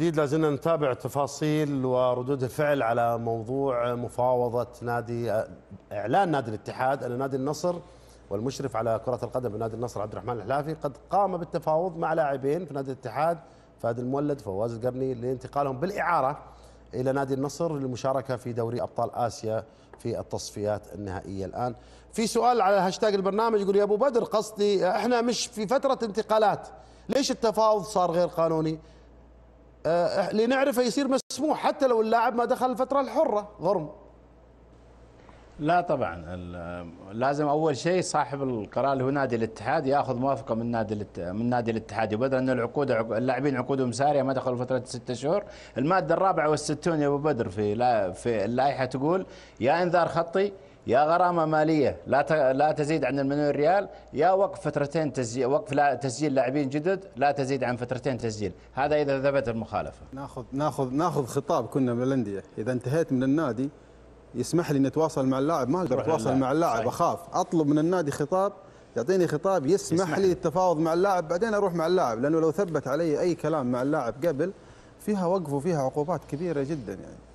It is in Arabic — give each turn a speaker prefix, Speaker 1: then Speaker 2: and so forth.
Speaker 1: جديد لازلنا نتابع تفاصيل وردود الفعل على موضوع مفاوضة نادي إعلان نادي الاتحاد أن نادي النصر والمشرف على كرة القدم بنادي النصر عبد الرحمن الحلافي قد قام بالتفاوض مع لاعبين في نادي الاتحاد فهد المولد فواز القرني لانتقالهم بالإعارة إلى نادي النصر للمشاركة في دوري أبطال آسيا في التصفيات النهائية الآن في سؤال على هاشتاج البرنامج يقول يا أبو بدر قصدي إحنا مش في فترة انتقالات ليش التفاوض صار غير قانوني آه، لنعرفه يصير مسموح حتى لو اللاعب ما دخل الفتره الحره غرم
Speaker 2: لا طبعا لازم اول شيء صاحب القرار اللي هو نادي الاتحاد ياخذ موافقه من نادي من نادي الاتحاد وبدر ان العقود اللاعبين عقودهم ساريه ما دخلوا فتره ستة شهور الماده الرابعه والستون يا ابو بدر في في اللائحه تقول يا انذار خطي يا غرامه ماليه لا لا تزيد عن المليون ريال يا وقف فترتين تسجيل وقف تسجيل لاعبين جدد لا تزيد عن فترتين تسجيل هذا اذا ثبت المخالفه
Speaker 3: ناخذ ناخذ ناخذ خطاب كنا من الانديه اذا انتهيت من النادي يسمح لي اني اتواصل مع اللاعب ما اقدر اتواصل مع اللاعب اخاف اطلب من النادي خطاب يعطيني خطاب يسمح, يسمح لي التفاوض مع اللاعب بعدين اروح مع اللاعب لانه لو ثبت علي اي كلام مع اللاعب قبل فيها وقف وفيها عقوبات كبيره جدا يعني